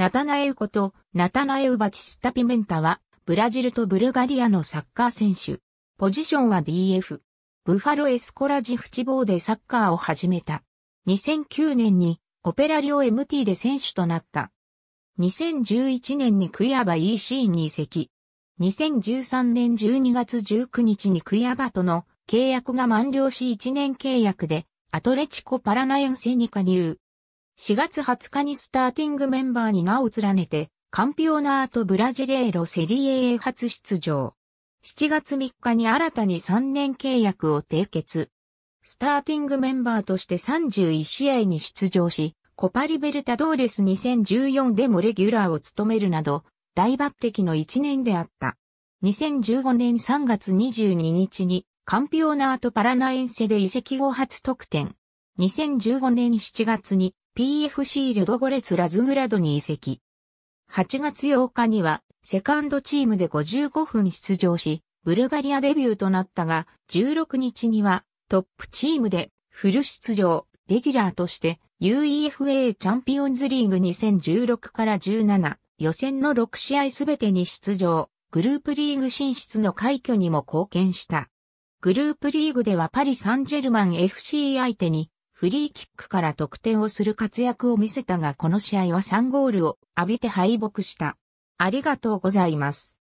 ナタナエウこと、ナタナエウバチスタピメンタは、ブラジルとブルガリアのサッカー選手。ポジションは DF。ブファロエスコラジフチボーでサッカーを始めた。2009年に、オペラリオ MT で選手となった。2011年にクヤバ EC に移籍。2013年12月19日にクヤバとの契約が満了し1年契約でアトレチコパラナヤンセに加入。4月20日にスターティングメンバーに名を連ねて、カンピオナートブラジレーロセリエ A 初出場。7月3日に新たに3年契約を締結。スターティングメンバーとして31試合に出場し、コパリベルタドーレス2014でもレギュラーを務めるなど、大抜擢の1年であった。2015年3月22日に、カンピオナートパラナエンセで移籍後初得点。2015年7月に PFC ルドゴレツ・ラズグラドに移籍。8月8日には、セカンドチームで55分出場し、ブルガリアデビューとなったが、16日には、トップチームで、フル出場、レギュラーとして、UEFA チャンピオンズリーグ2016から17、予選の6試合すべてに出場、グループリーグ進出の快挙にも貢献した。グループリーグではパリ・サンジェルマン FC 相手にフリーキックから得点をする活躍を見せたがこの試合は3ゴールを浴びて敗北した。ありがとうございます。